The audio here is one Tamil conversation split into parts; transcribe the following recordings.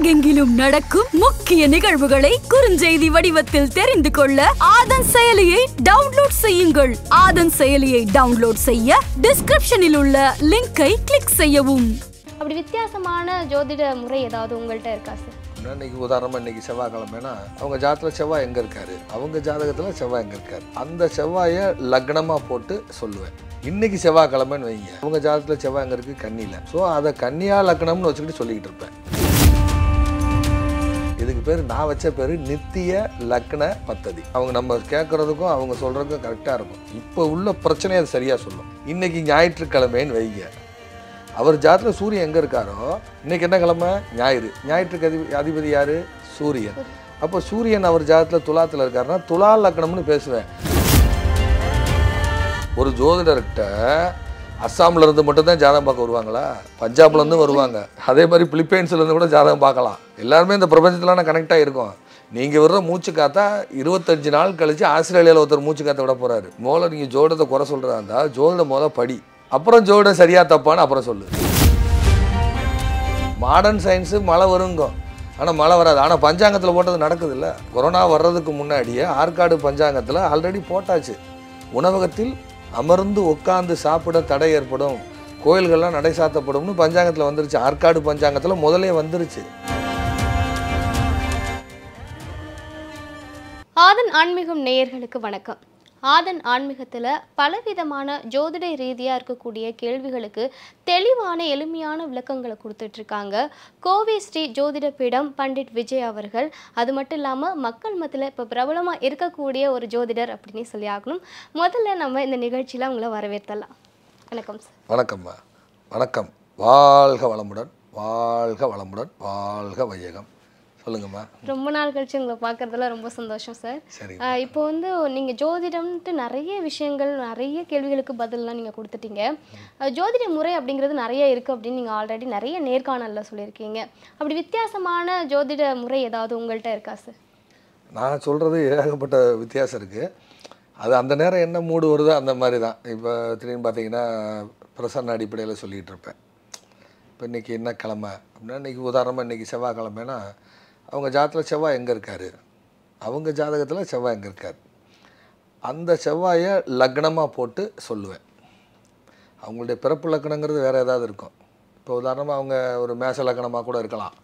உலகெங்கிலும் நடக்கும் முக்கிய நிகழ்வுகளை குறுஞ்செய்தி வடிவத்தில் தெரிந்து கொள்ள ஆதன் செயலியை டவுன்லோட் செய்யுங்கள் ஆதன் செயலியை டவுன்லோட் செய்ய டிஸ்கிரிப்ஷனில் உள்ள லிங்கை கிளிக் செய்யவும் அப்படி வித்தியாசமான ஜோதிட முறை ஏதாவது உங்கள்கிட்ட இருக்கா சார் இன்னைக்கு உதாரணமாக இன்னைக்கு செவ்வாய்க்கிழமைனா அவங்க ஜாதகத்தில் செவ்வாய் எங்கே இருக்காரு அவங்க ஜாதகத்தில் செவ்வாய் எங்கே இருக்காரு அந்த செவ்வாயை லக்னமாக போட்டு சொல்லுவேன் இன்னைக்கு செவ்வாய்க்கிழமைன்னு வைங்க அவங்க ஜாதகத்தில் செவ்வாய் எங்கே இருக்குது கன்னியில் ஸோ அதை கன்னியா லக்னம்னு வச்சுக்கிட்டு சொல்லிக்கிட்டு இருப்பேன் இதுக்கு பேர் நான் வச்ச பேர் நித்திய லக்ன பத்ததி அவங்க நம்ம கேட்குறதுக்கும் அவங்க சொல்கிறதுக்கும் கரெக்டாக இருக்கும் இப்போ உள்ள பிரச்சனையை அது சரியாக சொல்லும் இன்றைக்கி ஞாயிற்றுக்கிழமைன்னு வைங்க அவர் ஜாத்தில் சூரியன் எங்கே இருக்காரோ இன்றைக்கி என்ன கிழமை ஞாயிறு ஞாயிற்றுக்கு அதிபதி அதிபதி யார் சூரியன் அப்போ சூரியன் அவர் ஜாதத்தில் துலாத்தில் இருக்காருன்னா துலா லக்கணம்னு பேசுவேன் ஒரு ஜோதிடர்கிட்ட அஸ்ஸாமில் இருந்து மட்டும்தான் ஜாதகம் பார்க்க வருவாங்களா பஞ்சாப்லேருந்து வருவாங்க அதே மாதிரி பிலிப்பைன்ஸ்லேருந்து கூட ஜாதகம் பார்க்கலாம் எல்லாருமே இந்த பிரபஞ்சத்தில் நான் கனெக்ட் நீங்கள் வர்ற மூச்சு காத்தா இருபத்தஞ்சு நாள் கழித்து ஆஸ்திரேலியாவில் ஒருத்தர் மூச்சு காத்த விட போகிறாரு மோல நீங்கள் ஜோடத்தை குறை சொல்கிறதா இருந்தால் ஜோதிட மோத படி அப்புறம் ஜோட சரியாக தப்பான்னு அப்புறம் சொல்லு மாடர்ன் சயின்ஸு மழை வருங்க ஆனால் மழை வராது ஆனால் பஞ்சாங்கத்தில் போட்டது நடக்குது இல்லை கொரோனா வர்றதுக்கு முன்னாடியே ஆற்காடு பஞ்சாங்கத்தில் ஆல்ரெடி போட்டாச்சு உணவகத்தில் அமர்ந்து உட்காந்து சாப்பிட தடை ஏற்படும் கோயில்கள்லாம் நடை சாத்தப்படும்னு பஞ்சாங்கத்தில் வந்துருச்சு ஆற்காடு பஞ்சாங்கத்தில் முதலே வந்துருச்சு ஆதன் ஆன்மீகம் நேயர்களுக்கு வணக்கம் ஆதன் ஆன்மீகத்தில் பலவிதமான ஜோதிட ரீதியாக இருக்கக்கூடிய கேள்விகளுக்கு தெளிவான எளிமையான விளக்கங்களை கொடுத்துட்ருக்காங்க கோவை ஸ்ரீ ஜோதிட பீடம் பண்டிட் விஜய் அவர்கள் அது மட்டும் இல்லாமல் மக்கள் மத்தியில் இப்போ பிரபலமாக இருக்கக்கூடிய ஒரு ஜோதிடர் அப்படின்னு சொல்லி ஆகணும் முதல்ல நம்ம இந்த நிகழ்ச்சியில் அவங்கள வரவேற்றலாம் வணக்கம் சார் வணக்கம்மா வணக்கம் வாழ்க வளமுடன் வாழ்க வளமுடன் வாழ்க வையகம் சொல்லுங்கம்மா ரொம்ப நாள் கழிச்சு உங்களை பார்க்கறதுல ரொம்ப சந்தோஷம் சார் இப்போ வந்து நீங்கள் ஜோதிடம்ட்டு நிறைய விஷயங்கள் நிறைய கேள்விகளுக்கு பதிலெலாம் நீங்கள் கொடுத்துட்டீங்க ஜோதிட முறை அப்படிங்கிறது நிறைய இருக்குது அப்படின்னு நீங்கள் ஆல்ரெடி நிறைய நேர்காணலில் சொல்லியிருக்கீங்க அப்படி வித்தியாசமான ஜோதிட முறை ஏதாவது உங்கள்கிட்ட இருக்கா சார் நான் சொல்கிறது ஏகப்பட்ட வித்தியாசம் இருக்குது அது அந்த நேரம் என்ன மூடு வருதோ அந்த மாதிரி தான் இப்போ திடீர்னு பார்த்தீங்கன்னா பிரசன்ன அடிப்படையில் சொல்லிகிட்டு இருப்பேன் இப்போ இன்றைக்கி என்ன கிழமை அப்படின்னா இன்றைக்கி உதாரணமாக இன்றைக்கி செவ்வாய்க்கிழமைனா அவங்க ஜாதகத்தில் செவ்வாய் எங்கே இருக்கார் அவங்க ஜாதகத்தில் செவ்வாய் எங்கே இருக்கார் அந்த செவ்வாயை லக்னமாக போட்டு சொல்லுவேன் அவங்களுடைய பிறப்பு லக்னங்கிறது வேறு ஏதாவது இருக்கும் இப்போ உதாரணமாக அவங்க ஒரு மேச லக்னமாக கூட இருக்கலாம்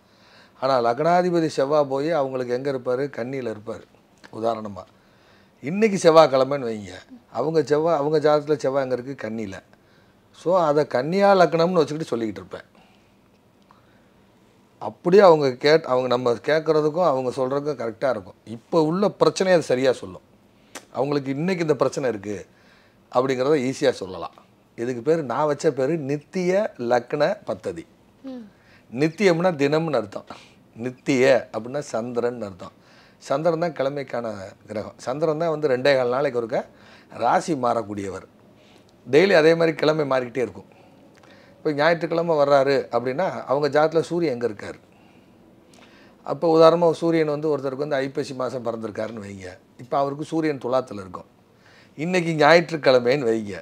ஆனால் லக்னாதிபதி செவ்வாய் போய் அவங்களுக்கு எங்கே இருப்பார் கண்ணியில் இருப்பார் உதாரணமாக இன்றைக்கி செவ்வாய்க்கிழமைன்னு வைங்க அவங்க செவ்வாய் அவங்க ஜாதகத்தில் செவ்வாய் எங்கே இருக்குது கண்ணியில் ஸோ அதை கன்னியா லக்னம்னு வச்சுக்கிட்டு சொல்லிக்கிட்டு இருப்பேன் அப்படியே அவங்க கேட் அவங்க நம்ம கேட்குறதுக்கும் அவங்க சொல்கிறதுக்கும் கரெக்டாக இருக்கும் இப்போ உள்ள பிரச்சனையை அது சரியாக சொல்லும் அவங்களுக்கு இன்றைக்கி இந்த பிரச்சனை இருக்குது அப்படிங்கிறத ஈஸியாக சொல்லலாம் இதுக்கு பேர் நான் வச்ச பேர் நித்திய லக்ன பத்ததி நித்தியம்னா தினம்னு அர்த்தம் நித்திய அப்படின்னா சந்திரன் அர்த்தம் சந்திரன் தான் கிழமைக்கான கிரகம் சந்திரன் தான் வந்து ரெண்டே கால் நாளைக்கு ஒருக்க ராசி மாறக்கூடியவர் டெய்லி அதே மாதிரி கிழமை மாறிக்கிட்டே இருக்கும் இப்போ ஞாயிற்றுக்கிழமை வர்றாரு அப்படின்னா அவங்க ஜாதத்தில் சூரியன் எங்கே இருக்கார் அப்போ உதாரணமாக சூரியன் வந்து ஒருத்தருக்கு வந்து ஐப்பசி மாதம் பிறந்திருக்காருன்னு வைங்க இப்போ அவருக்கு சூரியன் துலாத்தில் இருக்கும் இன்றைக்கி ஞாயிற்றுக்கிழமைன்னு வைங்க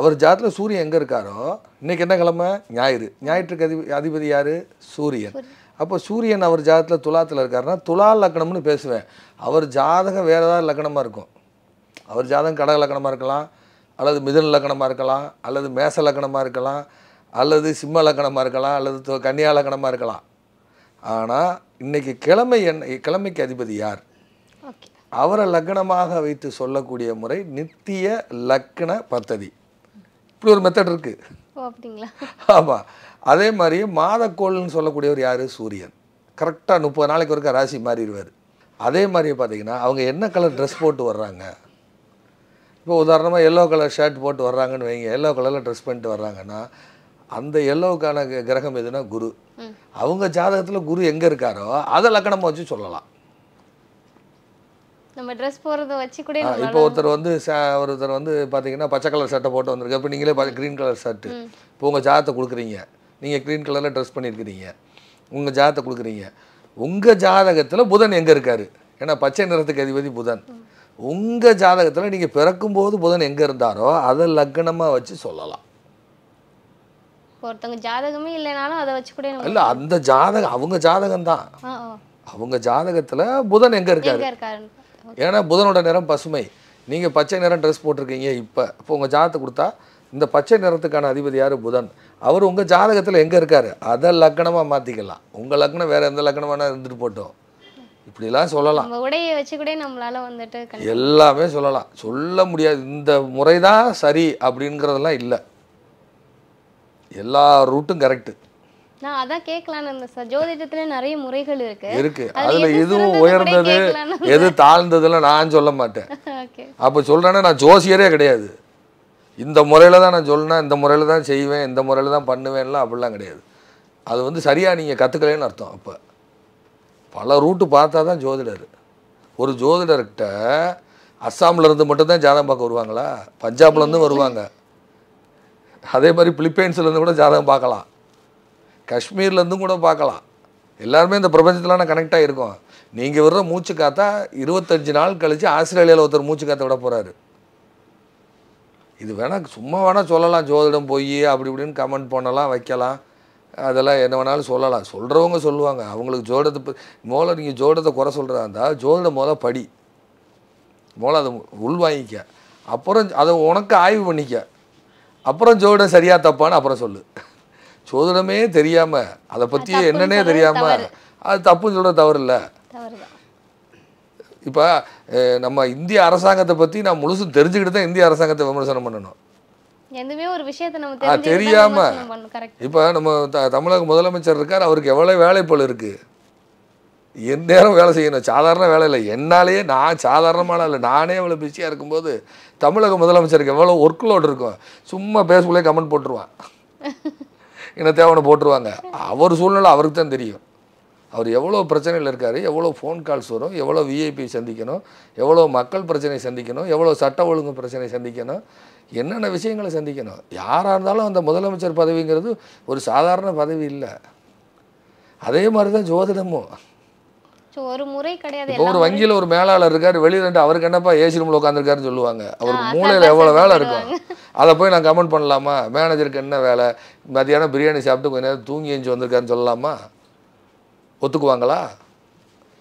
அவர் ஜாத்தில் சூரியன் எங்கே இருக்காரோ இன்றைக்கி என்ன கிழமை ஞாயிறு ஞாயிற்றுக்கு அதி அதிபதி யார் சூரியன் அப்போ சூரியன் அவர் ஜாதத்தில் துலாத்தில் இருக்காருன்னா துலா லக்கணம்னு பேசுவேன் அவர் ஜாதகம் வேறு ஏதாவது லக்கணமாக இருக்கும் அவர் ஜாதகம் கடக லக்கணமாக இருக்கலாம் அல்லது மிதன் லக்கணமாக இருக்கலாம் அல்லது மேச லக்கணமாக இருக்கலாம் அல்லது சிம்ம லக்கணமாக இருக்கலாம் அல்லது கன்னியா லக்கணமாக இருக்கலாம் ஆனால் இன்றைக்கி கிழமை என் கிழமைக்கு அதிபதி யார் அவரை லக்கணமாக வைத்து சொல்லக்கூடிய முறை நித்திய லக்கண பத்ததி இப்படி ஒரு மெத்தட் இருக்குது ஆமாம் அதே மாதிரி மாதக்கோள்னு சொல்லக்கூடியவர் யார் சூரியன் கரெக்டாக முப்பது நாளைக்கு ஒருக்க ராசி மாறிடுவார் அதே மாதிரி பார்த்தீங்கன்னா அவங்க என்ன கலர் ட்ரெஸ் போட்டு வர்றாங்க இப்போ உதாரணமாக எல்லோ கலர் ஷர்ட் போட்டு வர்றாங்கன்னு வைங்க எல்லோ கலரில் ட்ரெஸ் பண்ணிட்டு வர்றாங்கன்னா அந்த எல்லோவுக்கான கிரகம் எதுனா குரு அவங்க ஜாதகத்தில் குரு எங்கே இருக்காரோ அதை லக்கணமாக வச்சு சொல்லலாம் நம்ம ட்ரெஸ் போகிறத வச்சு கூட இப்போ ஒருத்தர் வந்து ஒருத்தர் வந்து பார்த்தீங்கன்னா பச்சை கலர் ஷர்ட்டை போட்டு வந்திருக்கு இப்போ நீங்களே க்ரீன் கலர் ஷர்ட்டு இப்போ உங்கள் ஜாதத்தை கொடுக்குறீங்க நீங்கள் க்ரீன் கலரில் ட்ரெஸ் பண்ணியிருக்கிறீங்க உங்கள் ஜாதத்தை கொடுக்குறீங்க உங்கள் ஜாதகத்தில் புதன் எங்கே இருக்கார் ஏன்னா பச்சை நிறத்துக்கு அதிபதி புதன் உங்கள் ஜாதகத்தில் நீங்கள் பிறக்கும்போது புதன் எங்கே இருந்தாரோ அதை லக்னமாக வச்சு சொல்லலாம் ஒருத்தவங்க ஜாதகமே இல்லைனாலும் அதை வச்சு கூட இல்லை அந்த ஜாதகம் அவங்க ஜாதகம் தான் அவங்க ஜாதகத்தில் புதன் எங்கே இருக்காரு ஏன்னா புதனோட நிறம் பசுமை நீங்கள் பச்சை நிறம் ட்ரெஸ் போட்டிருக்கீங்க இப்போ இப்போ உங்கள் ஜாதகத்தை கொடுத்தா இந்த பச்சை நிறத்துக்கான அதிபதி யார் புதன் அவர் உங்கள் ஜாதகத்தில் எங்கே இருக்கார் அதை லக்னமாக மாற்றிக்கலாம் உங்கள் லக்னம் வேறு எந்த லக்னமான இருந்துட்டு போட்டோம் இப்படிலாம் சொல்லலாம் உடையை வச்சு கூட நம்மளால வந்துட்டு எல்லாமே சொல்லலாம் சொல்ல முடியாது இந்த முறை தான் சரி அப்படிங்கிறதெல்லாம் இல்லை எல்லா ரூட்டும் கரெக்டு நான் அதான் கேட்கலான்னு இருந்தேன் ஜோதிடத்துல நிறைய முறைகள் இருக்கு இருக்கு அதுல எதுவும் உயர்ந்தது எது தாழ்ந்ததுல நான் சொல்ல மாட்டேன் அப்ப சொல்றேன்னா நான் ஜோசியரே கிடையாது இந்த முறையில தான் நான் சொல்லணும் இந்த முறையில தான் செய்வேன் இந்த முறையில தான் பண்ணுவேன்லாம் அப்படிலாம் கிடையாது அது வந்து சரியா நீங்க கத்துக்கலன்னு அர்த்தம் அப்போ பல ரூட்டு பார்த்தா தான் ஜோதிடர் ஒரு ஜோதிடர்கிட்ட அஸ்ஸாம்லேருந்து மட்டும்தான் ஜாதகம் பார்க்க வருவாங்களா பஞ்சாப்லேருந்து வருவாங்க அதே மாதிரி பிலிப்பைன்ஸ்லேருந்து கூட ஜாதகம் பார்க்கலாம் காஷ்மீர்லேருந்தும் கூட பார்க்கலாம் எல்லாருமே இந்த பிரபஞ்சத்தில் கனெக்டாக இருக்கும் நீங்கள் விடுற மூச்சு காத்தா இருபத்தஞ்சு நாள் கழித்து ஆஸ்திரேலியாவில் ஒருத்தர் மூச்சு காத்த விட போகிறாரு இது வேணால் சும்மா வேணால் சொல்லலாம் ஜோதிடம் போய் அப்படி இப்படின்னு கமெண்ட் பண்ணலாம் வைக்கலாம் அதெல்லாம் என்ன வேணாலும் சொல்லலாம் சொல்கிறவங்க சொல்லுவாங்க அவங்களுக்கு ஜோடத்தை மோளை நீங்கள் ஜோடத்தை குறை சொல்கிறா இருந்தால் ஜோதிடம் மொதல் படி மோளை அதை உள்வாங்கிக்க அப்புறம் அதை உனக்கு ஆய்வு பண்ணிக்க அப்புறம் ஜோடம் சரியாக தப்பான்னு அப்புறம் சொல்லு ஜோதிடமே தெரியாமல் அதை பற்றி என்னன்னே தெரியாமல் அது தப்புன்னு சொல்கிற தவறு இல்லை இப்போ நம்ம இந்திய அரசாங்கத்தை பற்றி நான் முழுசும் தெரிஞ்சுக்கிட்டு தான் இந்திய அரசாங்கத்தை விமர்சனம் பண்ணணும் எதுவுமே ஒரு விஷயத்தை நம்ம தெரியாம இப்போ நம்ம தமிழக முதலமைச்சர் இருக்கார் அவருக்கு எவ்வளோ போல் இருக்கு என் நேரம் வேலை செய்யணும் சாதாரண வேலை இல்லை என்னாலேயே நான் சாதாரணமான இல்லை நானே அவ்வளோ பிஸியாக இருக்கும்போது தமிழக முதலமைச்சருக்கு எவ்வளோ ஒர்க் லோடு இருக்கும் சும்மா ஃபேஸ்புக்லேயே கமெண்ட் போட்டுருவான் என்ன தேவனை போட்டுருவாங்க அவர் சூழ்நிலை அவருக்கு தான் தெரியும் அவர் எவ்வளோ பிரச்சனையில் இருக்கார் எவ்வளோ ஃபோன் கால்ஸ் வரும் எவ்வளோ விஐபி சந்திக்கணும் எவ்வளோ மக்கள் பிரச்சனை சந்திக்கணும் எவ்வளோ சட்ட ஒழுங்கு பிரச்சனை சந்திக்கணும் என்னென்ன விஷயங்களை சந்திக்கணும் யாராக இருந்தாலும் அந்த முதலமைச்சர் பதவிங்கிறது ஒரு சாதாரண பதவி இல்லை அதே மாதிரி தான் ஜோதிடமும் ஒரு முறை கிடையாது இப்போ ஒரு வங்கியில் ஒரு மேலாளர் இருக்கார் வெளியில் அவருக்கு என்னப்பா ஏசி ரூமில் உட்காந்துருக்காருன்னு சொல்லுவாங்க அவருக்கு மூளையில் எவ்வளோ வேலை இருக்கும் அதை போய் நான் கமெண்ட் பண்ணலாமா மேனேஜருக்கு என்ன வேலை மத்தியானம் பிரியாணி சாப்பிட்டு கொஞ்ச நேரம் தூங்கி எஞ்சி வந்திருக்காருன்னு சொல்லலாமா ஒத்துக்குவாங்களா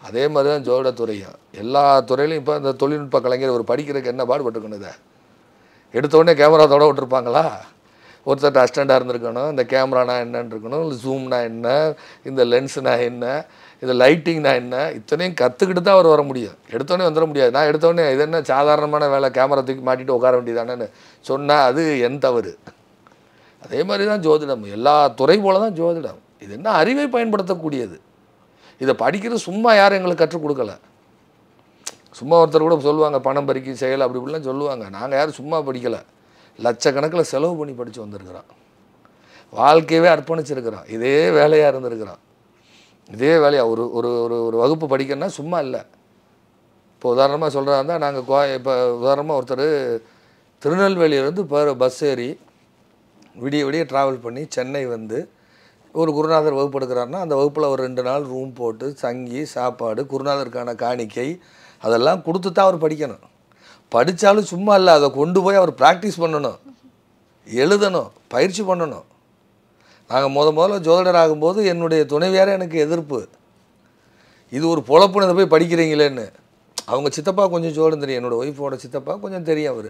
அதே மாதிரி தான் ஜோதிடத்துறையும் எல்லா துறையிலையும் இப்போ இந்த தொழில்நுட்ப கலைஞர் ஒரு படிக்கிறதுக்கு என்ன பாடுபட்டுக்கணுதே எடுத்தோடனே கேமரா விட்டுருப்பாங்களா ஒருத்தர் அஸ்டண்டாக இருந்திருக்கணும் இந்த கேமரானா என்னன்னு இருக்கணும் ஜூம்னா என்ன இந்த நான் என்ன இந்த லைட்டிங்னா என்ன இத்தனையும் கற்றுக்கிட்டு தான் அவர் வர முடியும் எடுத்தோடனே வந்துட முடியாது நான் எடுத்தோடனே இது என்ன சாதாரணமான வேலை கேமரா தூக்கி மாட்டிட்டு உட்கார வேண்டியதானேன்னு சொன்னால் அது என் தவறு அதே மாதிரி தான் ஜோதிடம் எல்லா துறை போல தான் ஜோதிடம் இது என்ன அறிவை பயன்படுத்தக்கூடியது இதை படிக்கிறது சும்மா யாரும் எங்களுக்கு கற்றுக் கொடுக்கலை சும்மா ஒருத்தர் கூட சொல்லுவாங்க பணம் பறிக்கும் செயல் அப்படி இப்படிலாம் சொல்லுவாங்க நாங்கள் யாரும் சும்மா படிக்கலை லட்சக்கணக்கில் செலவு பண்ணி படித்து வந்திருக்கிறோம் வாழ்க்கையவே அர்ப்பணிச்சிருக்கிறான் இதே வேலையாக இருந்திருக்கிறோம் இதே வேலையாக ஒரு ஒரு ஒரு ஒரு வகுப்பு படிக்கணும்னா சும்மா இல்லை இப்போ உதாரணமாக சொல்கிறா இருந்தால் நாங்கள் கோ இப்போ உதாரணமாக ஒருத்தர் திருநெல்வேலியிலேருந்து பஸ் ஏறி விடிய விடிய ட்ராவல் பண்ணி சென்னை வந்து ஒரு குருநாதர் வகுப்பு எடுக்கிறாருன்னா அந்த வகுப்பில் ஒரு ரெண்டு நாள் ரூம் போட்டு தங்கி சாப்பாடு குருநாதருக்கான காணிக்கை அதெல்லாம் கொடுத்து தான் அவர் படிக்கணும் படித்தாலும் சும்மா இல்லை அதை கொண்டு போய் அவர் ப்ராக்டிஸ் பண்ணணும் எழுதணும் பயிற்சி பண்ணணும் நாங்கள் முத முதல்ல ஜோதிடர் ஆகும்போது என்னுடைய துணைவியார் எனக்கு எதிர்ப்பு இது ஒரு பொழப்புன்னு இதை போய் படிக்கிறீங்களேன்னு அவங்க சித்தப்பா கொஞ்சம் ஜோதிடம் தெரியும் என்னோடய ஒய்ஃபோட சித்தப்பா கொஞ்சம் தெரியும் அவர்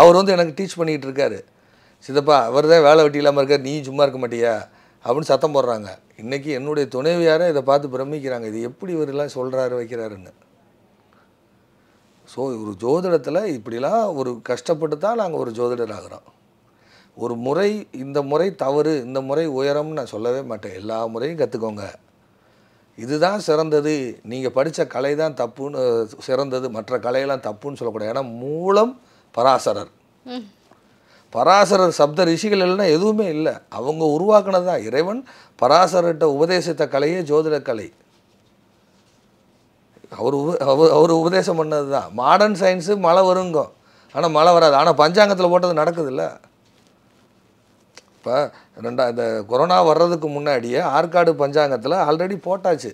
அவர் வந்து எனக்கு டீச் பண்ணிகிட்டு இருக்காரு சித்தப்பா அவர் தான் வேலை வெட்டி இல்லாமல் இருக்கார் நீ சும்மா இருக்க மாட்டியா அப்படின்னு சத்தம் போடுறாங்க இன்றைக்கி என்னுடைய துணைவியாரை இதை பார்த்து பிரமிக்கிறாங்க இது எப்படி இவரெல்லாம் சொல்கிறாரு வைக்கிறாருன்னு ஸோ ஒரு ஜோதிடத்தில் இப்படிலாம் ஒரு கஷ்டப்பட்டு தான் நாங்கள் ஒரு ஜோதிடர் ஆகிறோம் ஒரு முறை இந்த முறை தவறு இந்த முறை உயரம்னு நான் சொல்லவே மாட்டேன் எல்லா முறையும் கற்றுக்கோங்க இதுதான் சிறந்தது நீங்கள் படித்த கலை தான் தப்புன்னு சிறந்தது மற்ற கலையெல்லாம் தப்புன்னு சொல்லக்கூடாது ஏன்னா மூலம் பராசரர் பராசரர் சப்த ரிஷிகள் எல்லாம் எதுவுமே இல்லை அவங்க உருவாக்குனது தான் இறைவன் பராசரர்கிட்ட உபதேசித்த கலையே ஜோதிட கலை அவர் அவர் அவர் உபதேசம் பண்ணது தான் மாடர்ன் சயின்ஸு மழை வருங்கோ ஆனால் மழை வராது ஆனால் பஞ்சாங்கத்தில் போட்டது இல்லை இப்போ ரெண்டா இந்த கொரோனா வர்றதுக்கு முன்னாடியே ஆற்காடு பஞ்சாங்கத்தில் ஆல்ரெடி போட்டாச்சு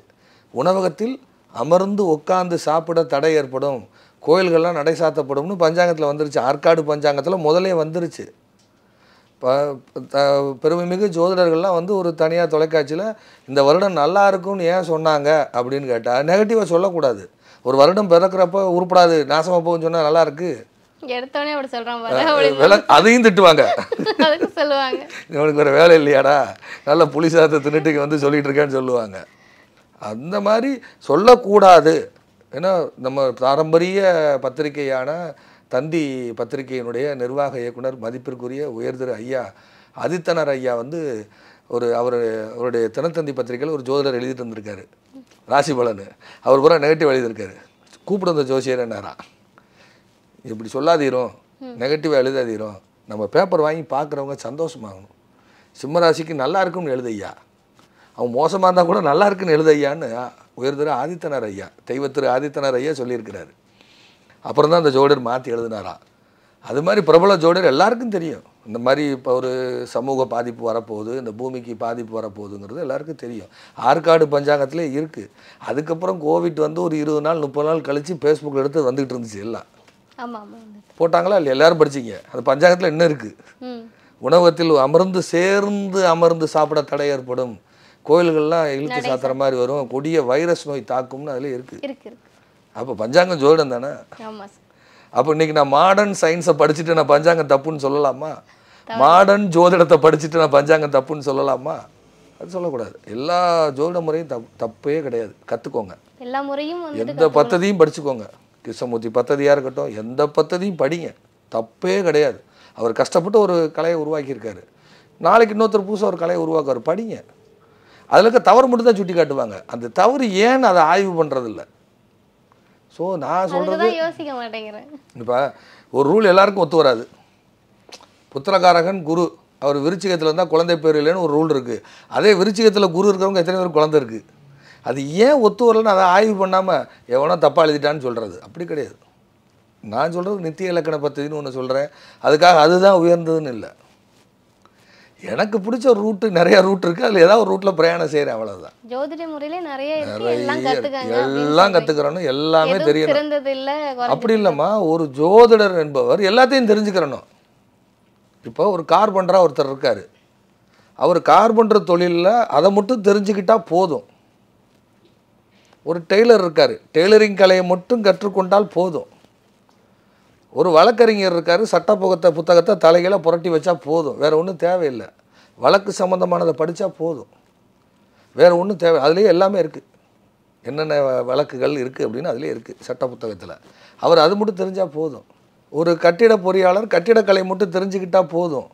உணவகத்தில் அமர்ந்து உட்காந்து சாப்பிட தடை ஏற்படும் கோயில்கள்லாம் நடை சாத்தப்படும்னு பஞ்சாங்கத்தில் வந்துருச்சு ஆற்காடு பஞ்சாங்கத்தில் முதலே வந்துருச்சு பெருமைமிகு ஜோதிடர்கள்லாம் வந்து ஒரு தனியாக தொலைக்காட்சியில் இந்த வருடம் நல்லா இருக்கும்னு ஏன் சொன்னாங்க அப்படின்னு கேட்டால் நெகட்டிவாக சொல்லக்கூடாது ஒரு வருடம் பிறக்கிறப்ப உருப்படாது நாசமாக போகும்னு சொன்னால் நல்லா இருக்கு அதையும் திட்டுவாங்க சொல்லுவாங்க இவனுக்கு வேறு வேலை இல்லையாடா நல்ல புலிசாத்த தின்னுட்டுக்கு தின்னுட்டு வந்து சொல்லிட்டு இருக்கேன்னு சொல்லுவாங்க அந்த மாதிரி சொல்லக்கூடாது ஏன்னா நம்ம பாரம்பரிய பத்திரிகையான தந்தி பத்திரிகையினுடைய நிர்வாக இயக்குனர் மதிப்பிற்குரிய உயர்திரு ஐயா ஆதித்தனார் ஐயா வந்து ஒரு அவர் அவருடைய தினத்தந்தி பத்திரிகையில் ஒரு ஜோதிடர் எழுதிட்டு வந்திருக்காரு ராசி பலன் அவர் பூரா நெகட்டிவ் எழுதியிருக்காரு கூப்பிட்டு ஜோசியர் என்னாரா இப்படி சொல்லாதீரும் நெகட்டிவாக எழுதாதீரும் நம்ம பேப்பர் வாங்கி பார்க்குறவங்க சந்தோஷமாகணும் சிம்மராசிக்கு நல்லா இருக்கும்னு எழுதையா அவன் மோசமாக இருந்தால் கூட நல்லா இருக்குன்னு எழுதையான்னு உயர்திரு ஆதித்தனார் ஐயா தெய்வத்திரு ஆதித்தனார் ஐயா சொல்லியிருக்கிறாரு அப்புறம் தான் அந்த ஜோடர் மாற்றி எழுதினாரா அது மாதிரி பிரபல ஜோடர் எல்லாருக்கும் தெரியும் இந்த மாதிரி இப்போ ஒரு சமூக பாதிப்பு வரப்போகுது இந்த பூமிக்கு பாதிப்பு வரப்போகுதுங்கிறது எல்லாருக்கும் தெரியும் ஆற்காடு பஞ்சாங்கத்திலே இருக்குது அதுக்கப்புறம் கோவிட் வந்து ஒரு இருபது நாள் முப்பது நாள் கழித்து ஃபேஸ்புக்கில் எடுத்து வந்துகிட்டு இருந்துச்சு எல்லாம் போட்டாங்களா இல்லை எல்லாரும் படிச்சிங்க அது பஞ்சாங்கத்தில் என்ன இருக்குது உணவகத்தில் அமர்ந்து சேர்ந்து அமர்ந்து சாப்பிட தடை ஏற்படும் கோயில்கள்லாம் இழுத்து சாத்துற மாதிரி வரும் கொடிய வைரஸ் நோய் தாக்கும்னு அதில் இருக்குது அப்போ பஞ்சாங்கம் ஜோதிடம் தானே அப்போ இன்னைக்கு நான் மாடர்ன் சயின்ஸை படிச்சுட்டு நான் பஞ்சாங்கம் தப்புன்னு சொல்லலாமா மாடர்ன் ஜோதிடத்தை படிச்சுட்டு நான் பஞ்சாங்கம் தப்புன்னு சொல்லலாமா அது சொல்லக்கூடாது எல்லா ஜோதிட முறையும் தப்பே கிடையாது கற்றுக்கோங்க எல்லா முறையும் எந்த பத்ததியும் படிச்சுக்கோங்க கிருஷ்ணமூர்த்தி பத்ததியாக இருக்கட்டும் எந்த பத்ததியும் படிங்க தப்பே கிடையாது அவர் கஷ்டப்பட்டு ஒரு கலையை உருவாக்கியிருக்காரு நாளைக்கு இன்னொருத்தர் புதுசாக ஒரு கலையை உருவாக்குவார் படிங்க அதில் இருக்க தவறு மட்டும் தான் சுட்டி காட்டுவாங்க அந்த தவறு ஏன்னு அதை ஆய்வு பண்ணுறதில்ல ஸோ நான் சொல்கிறது யோசிக்க மாட்டேங்கிறேன் இப்போ ஒரு ரூல் எல்லாருக்கும் ஒத்து வராது புத்திரகாரகன் குரு அவர் விருச்சிகத்தில் இருந்தால் குழந்தை பேர் இல்லைன்னு ஒரு ரூல் இருக்குது அதே விருச்சிகத்தில் குரு இருக்கிறவங்க எத்தனை பேர் குழந்தை இருக்குது அது ஏன் ஒத்து வரலன்னு அதை ஆய்வு பண்ணாமல் எவனோ தப்பாக எழுதிட்டான்னு சொல்கிறது அப்படி கிடையாது நான் சொல்கிறது நித்திய இலக்கண பத்தின்னு ஒன்று சொல்கிறேன் அதுக்காக அதுதான் உயர்ந்ததுன்னு இல்லை எனக்கு பிடிச்ச ரூட்டு நிறைய ரூட் இருக்குது அதில் ஏதாவது ஒரு ரூட்டில் பிரயாணம் செய்கிறேன் அவ்வளோதான் ஜோதிட முறையில் நிறைய எல்லாம் கற்றுக்கிறனும் எல்லாமே தெரியணும் அப்படி இல்லைம்மா ஒரு ஜோதிடர் என்பவர் எல்லாத்தையும் தெரிஞ்சுக்கிறணும் இப்போ ஒரு கார் ஒருத்தர் இருக்கார் அவர் கார் பண்ணுற தொழிலில் அதை மட்டும் தெரிஞ்சுக்கிட்டால் போதும் ஒரு டெய்லர் இருக்கார் டெய்லரிங் கலையை மட்டும் கற்றுக்கொண்டால் போதும் ஒரு வழக்கறிஞர் இருக்கார் சட்டப்புகத்தை புத்தகத்தை தலைகளை புரட்டி வச்சா போதும் வேறு ஒன்றும் தேவையில்லை வழக்கு சம்மந்தமானதை படித்தா போதும் வேறு ஒன்றும் தேவை அதுலேயே எல்லாமே இருக்குது என்னென்ன வழக்குகள் இருக்குது அப்படின்னு அதுலேயே இருக்குது சட்ட புத்தகத்தில் அவர் அது மட்டும் தெரிஞ்சால் போதும் ஒரு கட்டிட பொறியாளர் கட்டிடக்கலை மட்டும் தெரிஞ்சுக்கிட்டால் போதும்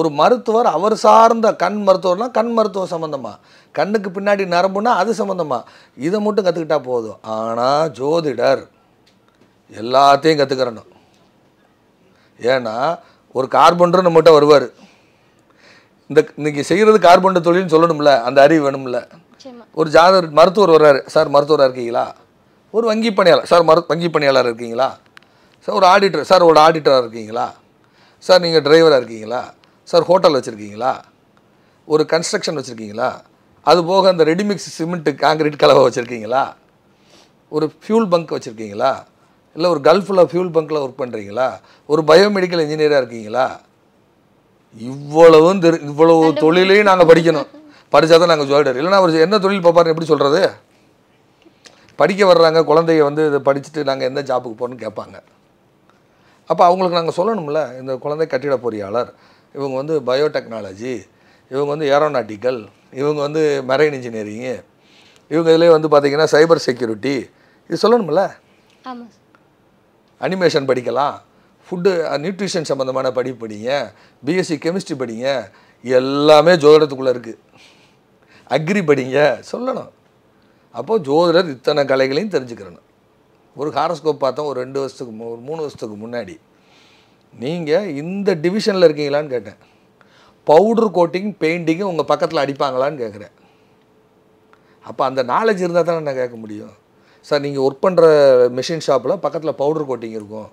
ஒரு மருத்துவர் அவர் சார்ந்த கண் மருத்துவர்னால் கண் மருத்துவம் சம்மந்தமாக கண்ணுக்கு பின்னாடி நரம்புனா அது சம்மந்தமாக இதை மட்டும் கற்றுக்கிட்டால் போதும் ஆனால் ஜோதிடர் எல்லாத்தையும் கற்றுக்கிறணும் ஏன்னா ஒரு கார்பன்ட்ரு நம்மகிட்ட வருவார் இந்த இன்றைக்கி செய்கிறது கார்பன்டர் தொழில்னு சொல்லணும்ல அந்த அறிவு வேணும்ல ஒரு ஜாதகர் மருத்துவர் வர்றாரு சார் மருத்துவராக இருக்கீங்களா ஒரு வங்கி பணியாளர் சார் மரு வங்கி பணியாளர் இருக்கீங்களா சார் ஒரு ஆடிட்டர் சார் ஒரு ஆடிட்டராக இருக்கீங்களா சார் நீங்கள் டிரைவராக இருக்கீங்களா சார் ஹோட்டல் வச்சுருக்கீங்களா ஒரு கன்ஸ்ட்ரக்ஷன் வச்சுருக்கீங்களா அது போக அந்த ரெடிமிக்ஸ் சிமெண்ட்டு காங்கிரீட் கலவை வச்சுருக்கீங்களா ஒரு ஃபியூல் பங்க் வச்சுருக்கீங்களா இல்லை ஒரு கல்ஃபில் ஃபியூல் பங்கில் ஒர்க் பண்ணுறீங்களா ஒரு பயோமெடிக்கல் இன்ஜினியராக இருக்கீங்களா இவ்வளவும் தெரி இவ்வளவு தொழிலையும் நாங்கள் படிக்கணும் படித்தா தான் நாங்கள் சொல்லிடுறோம் இல்லைனா அவர் என்ன தொழில் பார்ப்பாருன்னு எப்படி சொல்கிறது படிக்க வர்றாங்க குழந்தைய வந்து இதை படிச்சுட்டு நாங்கள் எந்த ஜாப்புக்கு போகணும்னு கேட்பாங்க அப்போ அவங்களுக்கு நாங்கள் சொல்லணும்ல இந்த குழந்தை கட்டிட பொறியாளர் இவங்க வந்து பயோடெக்னாலஜி இவங்க வந்து ஏரோநாட்டிக்கல் இவங்க வந்து மெரைன் இன்ஜினியரிங்கு இவங்க இதிலே வந்து பார்த்திங்கன்னா சைபர் செக்யூரிட்டி இது சொல்லணும்ல ஆமாம் அனிமேஷன் படிக்கலாம் ஃபுட்டு நியூட்ரிஷன் சம்மந்தமான படிப்பு படிங்க பிஎஸ்சி கெமிஸ்ட்ரி படிங்க எல்லாமே ஜோதிடத்துக்குள்ளே இருக்குது அக்ரி படிங்க சொல்லணும் அப்போது ஜோதிடர் இத்தனை கலைகளையும் தெரிஞ்சுக்கிறணும் ஒரு ஹாரஸ்கோப் பார்த்தோம் ஒரு ரெண்டு வருஷத்துக்கு ஒரு மூணு வருஷத்துக்கு முன்னாடி நீங்கள் இந்த டிவிஷனில் இருக்கீங்களான்னு கேட்டேன் பவுடர் கோட்டிங் பெயிண்டிங்கும் உங்கள் பக்கத்தில் அடிப்பாங்களான்னு கேட்குறேன் அப்போ அந்த நாலேஜ் இருந்தால் தானே நான் கேட்க முடியும் சார் நீங்கள் ஒர்க் பண்ணுற மிஷின் ஷாப்பில் பக்கத்தில் பவுடர் கோட்டிங் இருக்கும்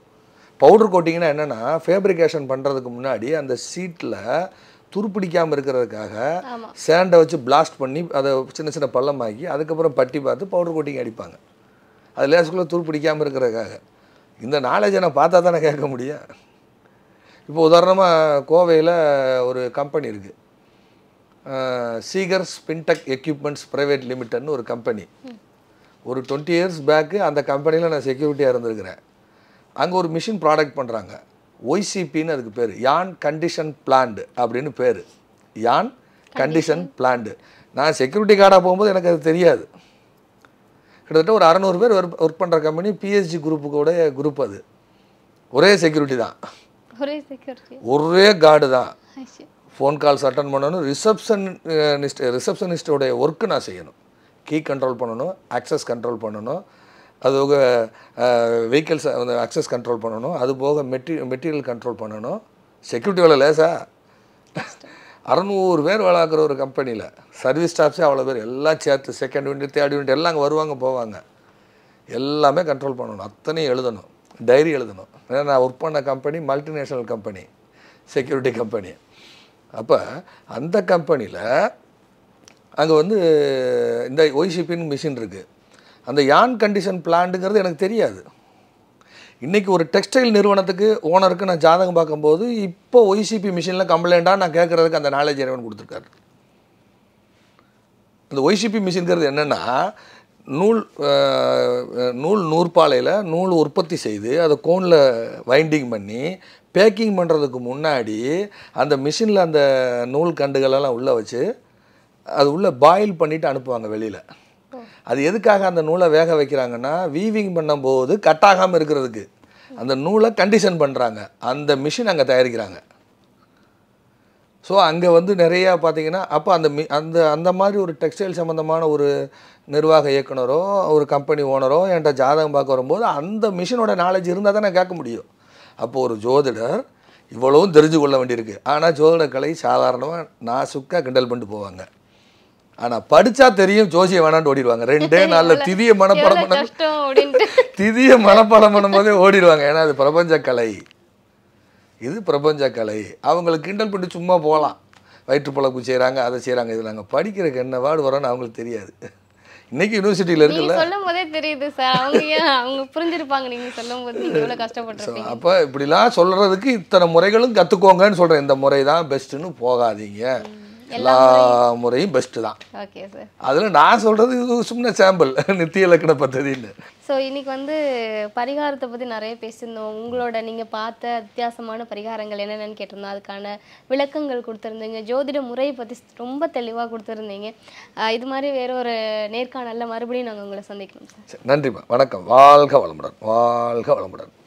பவுடர் கோட்டிங்னா என்னென்னா ஃபேப்ரிகேஷன் பண்ணுறதுக்கு முன்னாடி அந்த சீட்டில் துருப்பிடிக்காமல் இருக்கிறதுக்காக சேண்டை வச்சு பிளாஸ்ட் பண்ணி அதை சின்ன சின்ன பள்ளமாக்கி அதுக்கப்புறம் பட்டி பார்த்து பவுடர் கோட்டிங் அடிப்பாங்க அது லேசுக்குள்ளே துருப்பிடிக்காமல் இருக்கிறதுக்காக இந்த நாலேஜை நான் பார்த்தா தானே கேட்க முடியும் இப்போ உதாரணமாக கோவையில் ஒரு கம்பெனி இருக்குது சீகர்ஸ் பின்டெக் எக்யூப்மெண்ட்ஸ் ப்ரைவேட் லிமிட்டட்னு ஒரு கம்பெனி ஒரு டுவெண்ட்டி இயர்ஸ் பேக்கு அந்த கம்பெனியில் நான் செக்யூரிட்டியாக இருந்திருக்கிறேன் அங்கே ஒரு மிஷின் ப்ராடக்ட் பண்ணுறாங்க ஒய்சிபின்னு அதுக்கு பேர் யான் கண்டிஷன் பிளான்டு அப்படின்னு பேர் யான் கண்டிஷன் பிளான்டு நான் செக்யூரிட்டி கார்டாக போகும்போது எனக்கு அது தெரியாது கிட்டத்தட்ட ஒரு அறநூறு பேர் ஒர்க் ஒர்க் பண்ணுற கம்பெனி பிஎஸ்ஜி குரூப்புக்கூட குரூப் அது ஒரே செக்யூரிட்டி தான் ஒரே ஒரே கார்டு தான் ஃபோன் கால்ஸ் அட்டன் பண்ணணும் ரிசப்ஷன் ரிசப்ஷனிஸ்டோடைய ஒர்க்கு நான் செய்யணும் கீ கண்ட்ரோல் பண்ணணும் ஆக்சஸ் கண்ட்ரோல் பண்ணணும் அது போக வெஹிக்கிள்ஸ் அந்த ஆக்சஸ் கண்ட்ரோல் பண்ணணும் அது போக மெட்டி மெட்டீரியல் கண்ட்ரோல் பண்ணணும் செக்யூரிட்டி வேலை லேசா அறநூறு பேர் வேலை ஆக்குற ஒரு கம்பெனியில் சர்வீஸ் ஸ்டாஃப்ஸே அவ்வளோ பேர் எல்லாம் சேர்த்து செகண்ட் யூனிட் தேர்ட் யூனிட் எல்லாம் அங்கே வருவாங்க போவாங்க எல்லாமே கண்ட்ரோல் பண்ணணும் அத்தனையும் எழுதணும் டைரி எழுதணும் ஏன்னா நான் ஒர்க் பண்ண company multinational company security company அப்போ அந்த கம்பெனியில் அங்கே வந்து இந்த ஒய்சிபின் e மிஷின் இருக்குது அந்த யான் கண்டிஷன் பிளான்ட்டுங்கிறது எனக்கு தெரியாது இன்றைக்கி ஒரு டெக்ஸ்டைல் நிறுவனத்துக்கு ஓனருக்கு நான் ஜாதகம் பார்க்கும்போது இப்போ ஒய்சிபி மிஷினில் கம்ப்ளைண்ட்டாக நான் கேட்குறதுக்கு அந்த நாலேஜ் இறைவன் கொடுத்துருக்காரு அந்த ஒய்சிபி மிஷின்கிறது e என்னென்னா நூல் நூல் நூற்பாலையில் நூல் உற்பத்தி செய்து அதை கோனில் வைண்டிங் பண்ணி பேக்கிங் பண்ணுறதுக்கு முன்னாடி அந்த மிஷினில் அந்த நூல் கண்டுகளெல்லாம் உள்ளே வச்சு அது உள்ளே பாயில் பண்ணிவிட்டு அனுப்புவாங்க வெளியில் அது எதுக்காக அந்த நூலை வேக வைக்கிறாங்கன்னா வீவிங் பண்ணும்போது கட் ஆகாமல் இருக்கிறதுக்கு அந்த நூலை கண்டிஷன் பண்ணுறாங்க அந்த மிஷின் அங்கே தயாரிக்கிறாங்க ஸோ அங்கே வந்து நிறையா பார்த்தீங்கன்னா அப்போ அந்த மி அந்த அந்த மாதிரி ஒரு டெக்ஸ்டைல் சம்மந்தமான ஒரு நிர்வாக இயக்குனரோ ஒரு கம்பெனி ஓனரோ என்கிட்ட ஜாதகம் பார்க்க வரும்போது அந்த மிஷினோட நாலேஜ் இருந்தால் தான் நான் கேட்க முடியும் அப்போது ஒரு ஜோதிடர் இவ்வளவும் தெரிஞ்சு கொள்ள வேண்டியிருக்கு ஆனால் ஜோதிட கலை சாதாரணமாக நான் சுக்காக கிண்டல் பண்ணிட்டு போவாங்க ஆனா படிச்சா தெரியும் ஜோசியை வேணாண்டு ஓடிடுவாங்க ரெண்டே நாள்ல திதிய மனப்படம் பண்ண திதிய மனப்பாடம் போதே ஓடிடுவாங்க ஏன்னா அது பிரபஞ்ச கலை இது பிரபஞ்ச கலை அவங்களுக்கு கிண்டல் பண்ணி சும்மா போகலாம் வயிற்றுப்பழப்பு செய்கிறாங்க அதை செய்கிறாங்க இது நாங்கள் படிக்கிறதுக்கு என்ன வார்டு வரோன்னு அவங்களுக்கு தெரியாது இன்னைக்கு யூனிவர்சிட்டியில் இருக்குல்ல சொல்லும் போதே தெரியுது சார் அவங்க அவங்க புரிஞ்சிருப்பாங்க நீங்கள் சொல்லும் போது எவ்வளோ கஷ்டப்பட்டுருக்கீங்க அப்போ இப்படிலாம் சொல்கிறதுக்கு இத்தனை முறைகளும் கற்றுக்கோங்கன்னு சொல்கிறேன் இந்த முறை தான் பெஸ்ட்டுன்னு போகாதீங்க எல்லா முறையும் பெஸ்ட்டு தான் ஓகே சார் அதில் நான் சொல்கிறது இது சும்மா சாம்பிள் நித்திய இலக்கண பத்ததின்னு ஸோ இன்னைக்கு வந்து பரிகாரத்தை பற்றி நிறைய பேசியிருந்தோம் உங்களோட நீங்கள் பார்த்த வித்தியாசமான பரிகாரங்கள் என்னென்னு கேட்டிருந்தோம் அதுக்கான விளக்கங்கள் கொடுத்துருந்தீங்க ஜோதிட முறையை பற்றி ரொம்ப தெளிவாக கொடுத்துருந்தீங்க இது மாதிரி வேற ஒரு நேர்காணலில் மறுபடியும் நாங்கள் உங்களை சந்திக்கணும் சார் நன்றிம்மா வணக்கம் வாழ்க வளமுடன் வாழ்க வளமுடன்